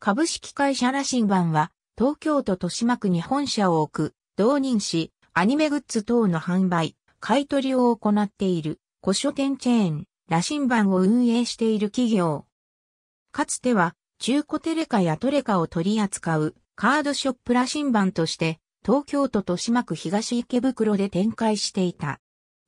株式会社羅針盤は、東京都豊島区に本社を置く、同人誌、アニメグッズ等の販売、買取を行っている、古書店チェーン、羅針盤を運営している企業。かつては、中古テレカやトレカを取り扱う、カードショップ羅針盤として、東京都豊島区東池袋で展開していた。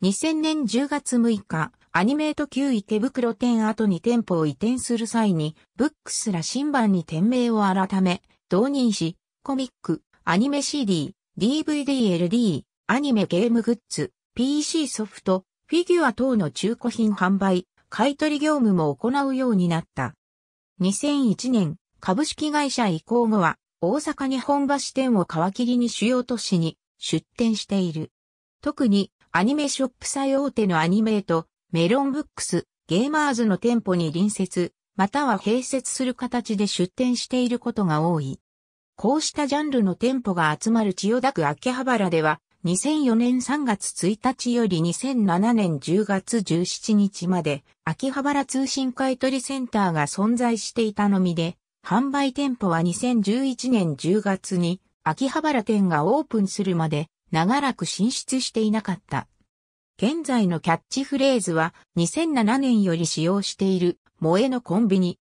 2000年10月6日、アニメート旧池袋店後に店舗を移転する際に、ブックスら新版に店名を改め、導入し、コミック、アニメ CD、DVD、LD、アニメゲームグッズ、PC ソフト、フィギュア等の中古品販売、買取業務も行うようになった。2001年、株式会社移行後は、大阪日本橋店を皮切りに主要都市に出店している。特にアニメショップ最大手のアニメート、メロンブックス、ゲーマーズの店舗に隣接、または併設する形で出店していることが多い。こうしたジャンルの店舗が集まる千代田区秋葉原では、2004年3月1日より2007年10月17日まで、秋葉原通信買取センターが存在していたのみで、販売店舗は2011年10月に秋葉原店がオープンするまで長らく進出していなかった。現在のキャッチフレーズは2007年より使用している萌えのコンビニ。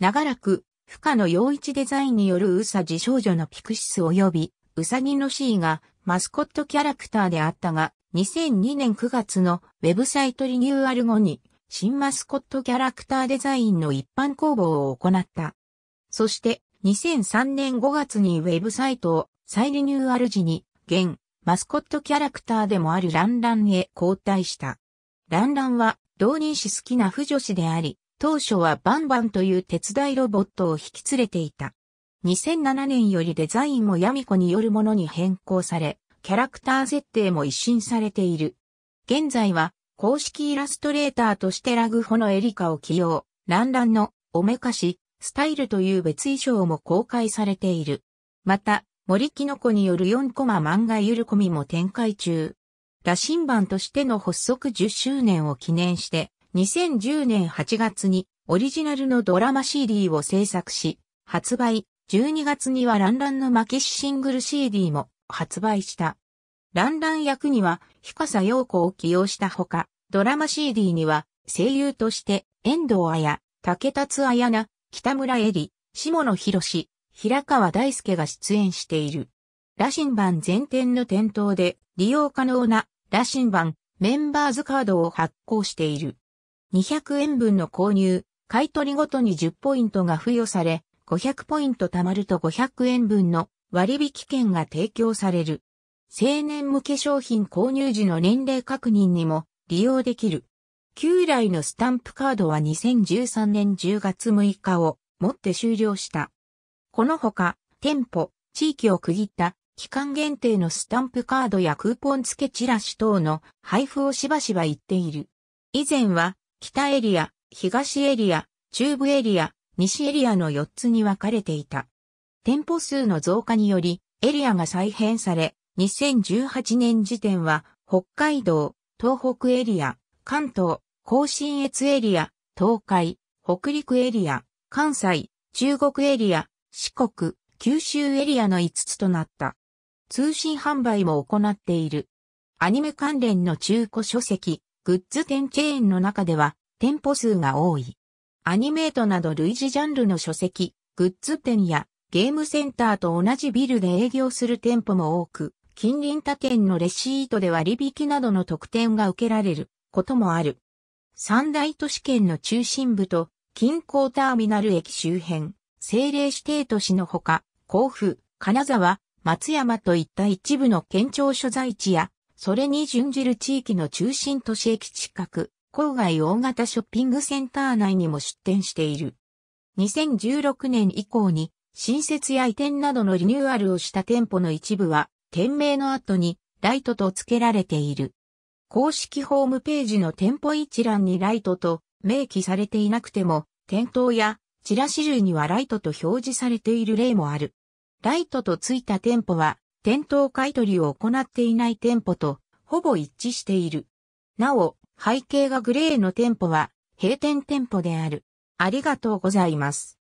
長らく、深野陽一デザインによるうさじ少女のピクシス及びうさぎのシーがマスコットキャラクターであったが、2002年9月のウェブサイトリニューアル後に新マスコットキャラクターデザインの一般公募を行った。そして2003年5月にウェブサイトを再リニューアル時に現マスコットキャラクターでもあるランランへ交代した。ランランは同人誌好きな婦女子であり、当初はバンバンという手伝いロボットを引き連れていた。2007年よりデザインもヤミコによるものに変更され、キャラクター設定も一新されている。現在は公式イラストレーターとしてラグホのエリカを起用、ランランのおめかし、スタイルという別衣装も公開されている。また、森きのこによる4コマ漫画ゆるこみも展開中。羅針盤としての発足10周年を記念して、2010年8月にオリジナルのドラマ CD を制作し、発売、12月にはランランの巻きシングル CD も発売した。ランラン役には、日笠陽子を起用したほか、ドラマ CD には、声優として、遠藤綾、竹達綾菜、北村恵里、下野博士、平川大輔が出演している。羅針盤全店の店頭で利用可能な羅針盤メンバーズカードを発行している。200円分の購入、買取ごとに10ポイントが付与され、500ポイント貯まると500円分の割引券が提供される。青年向け商品購入時の年齢確認にも利用できる。旧来のスタンプカードは2013年10月6日をもって終了した。このほか、店舗、地域を区切った期間限定のスタンプカードやクーポン付けチラシ等の配布をしばしば行っている。以前は、北エリア、東エリア、中部エリア、西エリアの4つに分かれていた。店舗数の増加により、エリアが再編され、2018年時点は、北海道、東北エリア、関東、甲信越エリア、東海、北陸エリア、関西、中国エリア、四国、九州エリアの5つとなった。通信販売も行っている。アニメ関連の中古書籍、グッズ店チェーンの中では店舗数が多い。アニメートなど類似ジャンルの書籍、グッズ店やゲームセンターと同じビルで営業する店舗も多く、近隣他店のレシートで割引などの特典が受けられることもある。三大都市圏の中心部と近郊ターミナル駅周辺。政令指定都市のほか、甲府、金沢、松山といった一部の県庁所在地や、それに準じる地域の中心都市駅近く、郊外大型ショッピングセンター内にも出店している。2016年以降に、新設や移転などのリニューアルをした店舗の一部は、店名の後にライトと付けられている。公式ホームページの店舗一覧にライトと明記されていなくても、店頭やチラシ類にはライトと表示されている例もある。ライトとついた店舗は、店頭買取を行っていない店舗と、ほぼ一致している。なお、背景がグレーの店舗は、閉店店舗である。ありがとうございます。